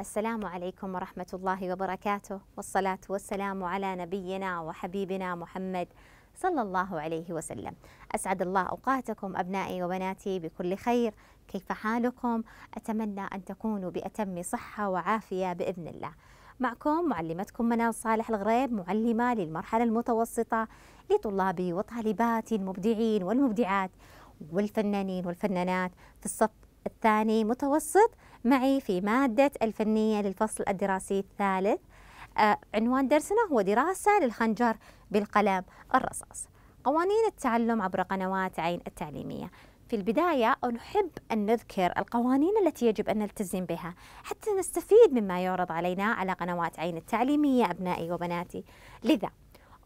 السلام عليكم ورحمة الله وبركاته والصلاة والسلام على نبينا وحبيبنا محمد صلى الله عليه وسلم أسعد الله أوقاتكم أبنائي وبناتي بكل خير كيف حالكم؟ أتمنى أن تكونوا بأتم صحة وعافية بإذن الله معكم معلمتكم منال صالح الغريب معلمة للمرحلة المتوسطة لطلاب وطالبات المبدعين والمبدعات والفنانين والفنانات في الصف الثاني متوسط معي في مادة الفنية للفصل الدراسي الثالث آه، عنوان درسنا هو دراسة للخنجر بالقلم الرصاص قوانين التعلم عبر قنوات عين التعليمية في البداية نحب أن نذكر القوانين التي يجب أن نلتزم بها حتى نستفيد مما يعرض علينا على قنوات عين التعليمية أبنائي وبناتي لذا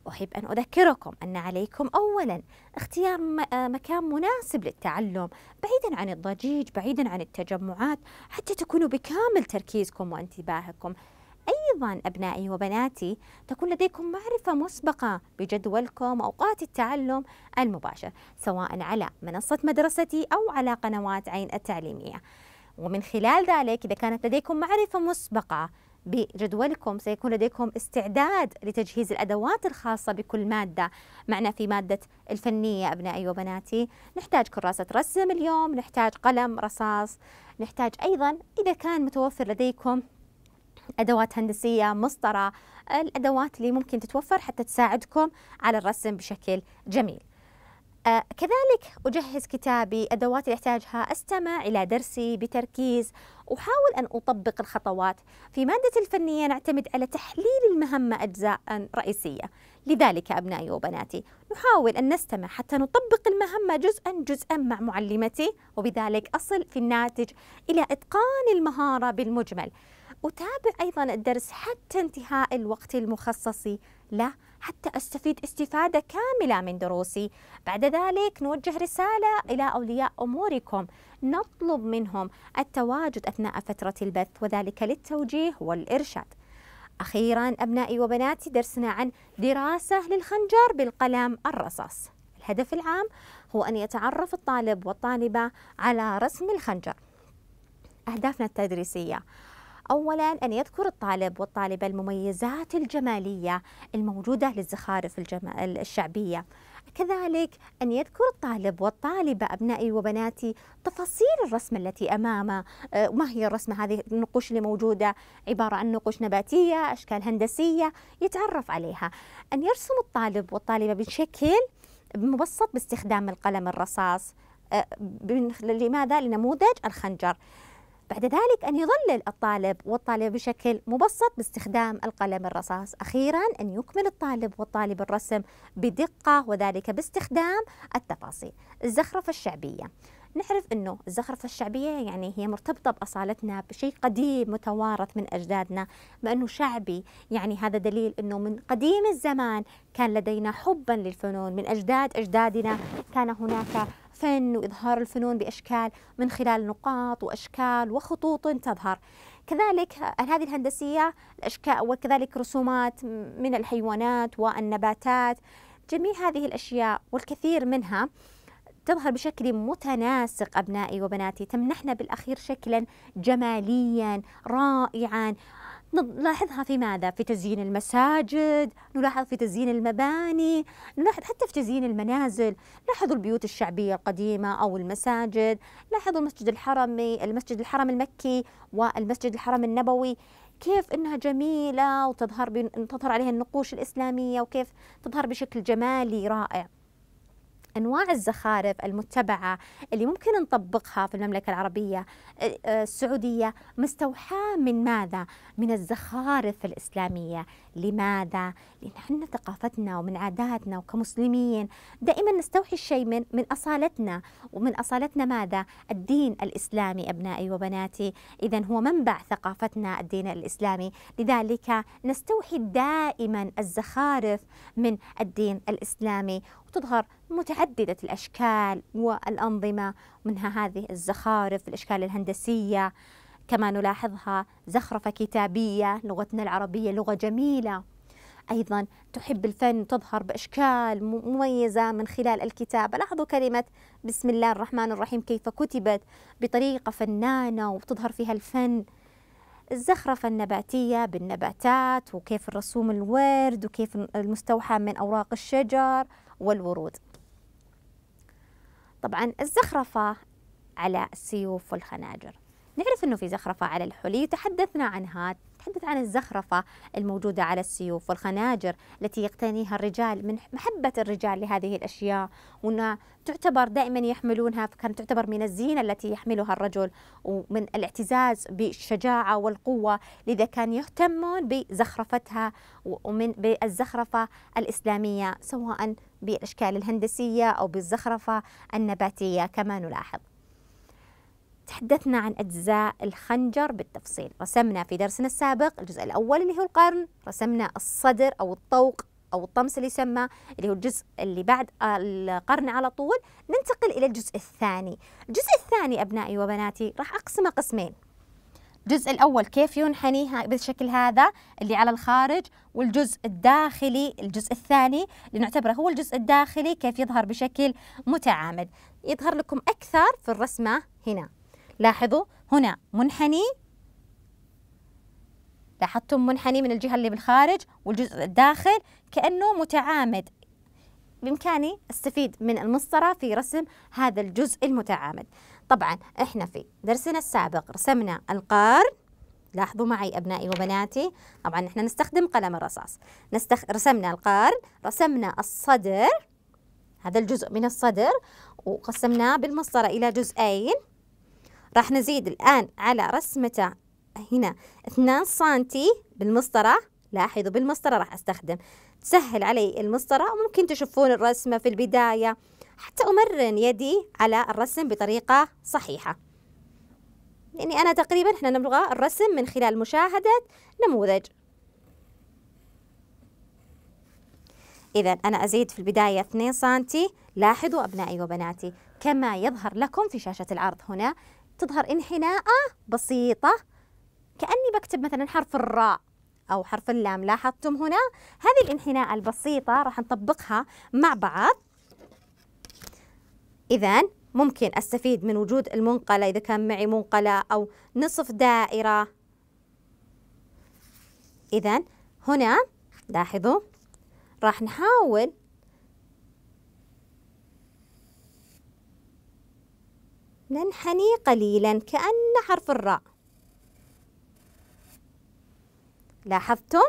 أحب أن أذكركم أن عليكم أولا اختيار آه، مكان مناسب للتعلم بعيدا عن الضجيج بعيدا عن التجمعات حتى تكونوا بكامل تركيزكم وانتباهكم أيضا أبنائي وبناتي تكون لديكم معرفة مسبقة بجدولكم أوقات التعلم المباشر سواء على منصة مدرستي أو على قنوات عين التعليمية ومن خلال ذلك إذا كانت لديكم معرفة مسبقة بجدولكم سيكون لديكم استعداد لتجهيز الأدوات الخاصة بكل مادة معنا في مادة الفنية أبنائي وبناتي نحتاج كراسة رسم اليوم نحتاج قلم رصاص نحتاج أيضا إذا كان متوفر لديكم أدوات هندسية مسطرة الأدوات اللي ممكن تتوفر حتى تساعدكم على الرسم بشكل جميل آه، كذلك أجهز كتابي أدوات اللي أحتاجها أستمع إلى درسي بتركيز أحاول أن أطبق الخطوات في مادة الفنية نعتمد على تحليل المهمة أجزاء رئيسية لذلك أبنائي وبناتي نحاول أن نستمع حتى نطبق المهمة جزءا جزءا مع معلمتي وبذلك أصل في الناتج إلى إتقان المهارة بالمجمل أتابع أيضا الدرس حتى انتهاء الوقت المخصص له حتى أستفيد استفادة كاملة من دروسي بعد ذلك نوجه رسالة إلى أولياء أموركم نطلب منهم التواجد أثناء فترة البث وذلك للتوجيه والإرشاد أخيرا أبنائي وبناتي درسنا عن دراسة للخنجر بالقلم الرصاص الهدف العام هو أن يتعرف الطالب والطالبة على رسم الخنجر أهدافنا التدريسية أولا أن يذكر الطالب والطالبة المميزات الجمالية الموجودة للزخارف الجمال الشعبية كذلك أن يذكر الطالب والطالبة أبنائي وبناتي تفاصيل الرسمة التي أمامه آه، ما هي الرسمة هذه النقوش اللي موجودة عبارة عن نقوش نباتية أشكال هندسية يتعرف عليها أن يرسم الطالب والطالبة بشكل مبسط باستخدام القلم الرصاص آه، لماذا لنموذج الخنجر بعد ذلك أن يظلل الطالب والطالبة بشكل مبسط باستخدام القلم الرصاص أخيرا أن يكمل الطالب والطالب الرسم بدقة وذلك باستخدام التفاصيل الزخرفة الشعبية نعرف أنه الزخرفة الشعبية يعني هي مرتبطة بأصالتنا بشيء قديم متوارث من أجدادنا ما أنه شعبي يعني هذا دليل أنه من قديم الزمان كان لدينا حبا للفنون من أجداد أجدادنا كان هناك فن وإظهار الفنون بأشكال من خلال نقاط وأشكال وخطوط تظهر كذلك هذه الهندسية الأشكال وكذلك رسومات من الحيوانات والنباتات جميع هذه الأشياء والكثير منها تظهر بشكل متناسق أبنائي وبناتي تمنحنا بالأخير شكلا جماليا رائعا نلاحظها في ماذا؟ في تزيين المساجد، نلاحظ في تزيين المباني، نلاحظ حتى في تزيين المنازل، لاحظوا البيوت الشعبية القديمة أو المساجد، لاحظوا المسجد الحرمي، المسجد الحرم المكي والمسجد الحرم النبوي، كيف انها جميله وتظهر تظهر عليها النقوش الاسلاميه وكيف تظهر بشكل جمالي رائع أنواع الزخارف المتبعة اللي ممكن نطبقها في المملكة العربية السعودية مستوحاة من ماذا؟ من الزخارف الإسلامية لماذا؟ لأن احنا ثقافتنا ومن عاداتنا وكمسلمين دائما نستوحي الشيء من من أصالتنا ومن أصالتنا ماذا؟ الدين الإسلامي أبنائي وبناتي إذا هو منبع ثقافتنا الدين الإسلامي لذلك نستوحي دائما الزخارف من الدين الإسلامي وتظهر متعددة تعددت الأشكال والأنظمة منها هذه الزخارف الأشكال الهندسية كما نلاحظها زخرفة كتابية لغتنا العربية لغة جميلة أيضا تحب الفن وتظهر بأشكال مميزة من خلال الكتابة لاحظوا كلمة بسم الله الرحمن الرحيم كيف كتبت بطريقة فنانة وتظهر فيها الفن الزخرفة النباتية بالنباتات وكيف الرسوم الورد وكيف المستوحى من أوراق الشجر والورود طبعا الزخرفة على السيوف والخناجر نعرف أنه في زخرفة على الحلي وتحدثنا عنها تحدث عن الزخرفة الموجودة على السيوف والخناجر التي يقتنيها الرجال من محبة الرجال لهذه الأشياء وأنها تعتبر دائما يحملونها كانت تعتبر من الزينة التي يحملها الرجل ومن الاعتزاز بالشجاعة والقوة لذا كان يهتمون بزخرفتها ومن بالزخرفة الإسلامية سواء بالأشكال الهندسية أو بالزخرفة النباتية كما نلاحظ تحدثنا عن أجزاء الخنجر بالتفصيل رسمنا في درسنا السابق الجزء الأول اللي هو القرن رسمنا الصدر أو الطوق أو الطمس اللي يسمى اللي هو الجزء اللي بعد آه، القرن على طول ننتقل إلى الجزء الثاني الجزء الثاني أبنائي وبناتي راح أقسمه قسمين الجزء الأول كيف ينحني بالشكل هذا اللي على الخارج والجزء الداخلي الجزء الثاني اللي نعتبره هو الجزء الداخلي كيف يظهر بشكل متعامد يظهر لكم أكثر في الرسمة هنا لاحظوا هنا منحني لاحظتم منحني من الجهة اللي بالخارج والجزء الداخل كأنه متعامد بإمكاني أستفيد من المسطرة في رسم هذا الجزء المتعامد طبعا إحنا في درسنا السابق رسمنا القارن لاحظوا معي أبنائي وبناتي طبعا إحنا نستخدم قلم الرصاص نستخ... رسمنا القارن رسمنا الصدر هذا الجزء من الصدر وقسمناه بالمسطرة إلى جزئين راح نزيد الآن على رسمته هنا 2 سنتي بالمسطرة لاحظوا بالمسطرة راح أستخدم تسهل علي المسطرة وممكن تشوفون الرسمة في البداية حتى أمرن يدي على الرسم بطريقة صحيحة لأني يعني أنا تقريبا إحنا نبغى الرسم من خلال مشاهدة نموذج إذا أنا أزيد في البداية 2 سنتي لاحظوا أبنائي وبناتي كما يظهر لكم في شاشة العرض هنا تظهر انحناءة بسيطة كأني بكتب مثلا حرف الراء أو حرف اللام لاحظتم هنا هذه الانحناءة البسيطة راح نطبقها مع بعض إذا ممكن أستفيد من وجود المنقلة إذا كان معي منقلة أو نصف دائرة إذا هنا لاحظوا راح نحاول ننحني قليلا كأن حرف الراء لاحظتم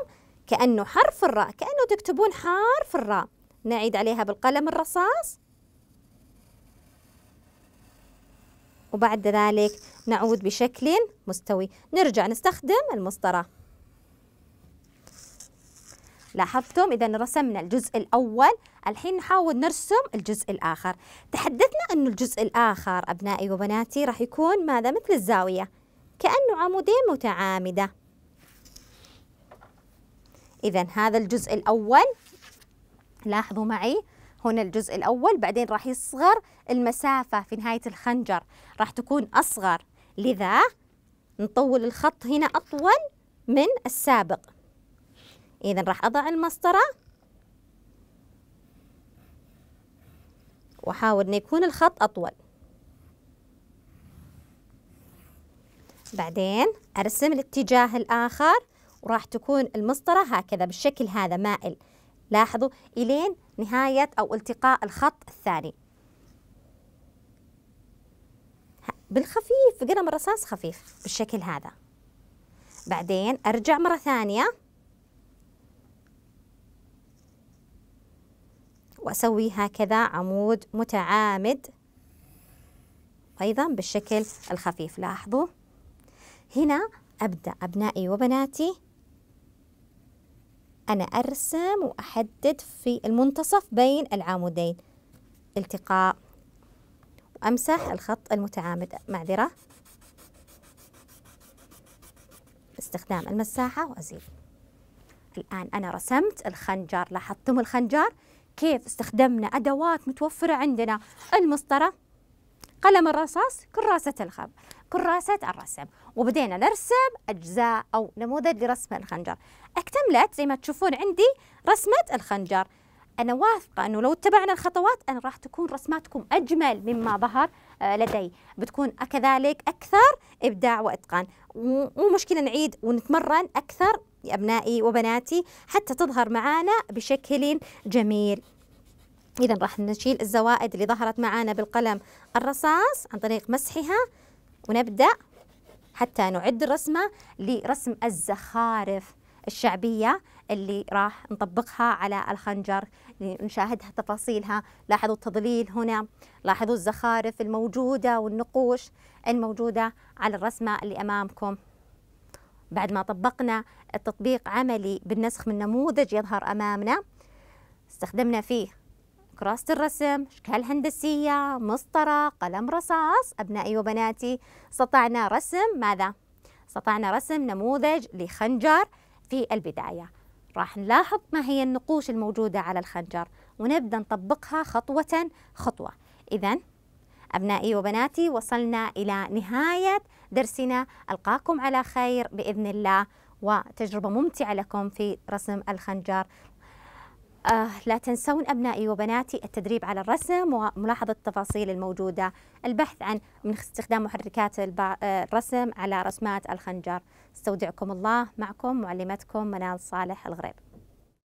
كأنه حرف الراء كأنه تكتبون حرف الراء نعيد عليها بالقلم الرصاص وبعد ذلك نعود بشكل مستوي نرجع نستخدم المسطرة لاحظتم إذا رسمنا الجزء الأول الحين نحاول نرسم الجزء الآخر تحدثنا أنه الجزء الآخر أبنائي وبناتي راح يكون ماذا مثل الزاوية كأنه عمودين متعامدة إذا هذا الجزء الأول لاحظوا معي هنا الجزء الأول بعدين راح يصغر المسافة في نهاية الخنجر راح تكون أصغر لذا نطول الخط هنا أطول من السابق إذا راح أضع المسطرة وحاول أن يكون الخط أطول بعدين أرسم الاتجاه الآخر وراح تكون المسطرة هكذا بالشكل هذا مائل لاحظوا إلين نهاية أو التقاء الخط الثاني بالخفيف بقلم الرصاص خفيف بالشكل هذا بعدين أرجع مرة ثانية وأسوي هكذا عمود متعامد أيضا بالشكل الخفيف لاحظوا هنا أبدأ أبنائي وبناتي أنا أرسم وأحدد في المنتصف بين العمودين التقاء وأمسح الخط المتعامد معذرة باستخدام المساحة وأزيل الآن أنا رسمت الخنجر لاحظتم الخنجر كيف استخدمنا أدوات متوفرة عندنا المسطرة قلم الرصاص كراسة الخب كراسة الرسم وبدينا نرسم أجزاء أو نموذج لرسم الخنجر اكتملت زي ما تشوفون عندي رسمة الخنجر أنا واثقة أنه لو اتبعنا الخطوات أنا راح تكون رسماتكم أجمل مما ظهر آه، لدي بتكون كذلك أكثر إبداع وإتقان ومو مشكلة نعيد ونتمرن أكثر أبنائي وبناتي حتى تظهر معانا بشكل جميل إذا راح نشيل الزوائد اللي ظهرت معانا بالقلم الرصاص عن طريق مسحها ونبدأ حتى نعد الرسمة لرسم الزخارف الشعبية اللي راح نطبقها على الخنجر نشاهدها تفاصيلها لاحظوا التضليل هنا لاحظوا الزخارف الموجودة والنقوش الموجودة على الرسمة اللي أمامكم بعد ما طبقنا التطبيق عملي بالنسخ من نموذج يظهر أمامنا استخدمنا فيه كراسة الرسم أشكال هندسية مسطرة قلم رصاص أبنائي وبناتي استطعنا رسم ماذا؟ استطعنا رسم نموذج لخنجر في البداية راح نلاحظ ما هي النقوش الموجودة على الخنجر ونبدأ نطبقها خطوة خطوة إذا أبنائي وبناتي وصلنا إلى نهاية درسنا ألقاكم على خير بإذن الله وتجربة ممتعة لكم في رسم الخنجر آه لا تنسون أبنائي وبناتي التدريب على الرسم وملاحظة التفاصيل الموجودة البحث عن من استخدام محركات آه، الرسم على رسمات الخنجر استودعكم الله معكم معلمتكم منال صالح الغريب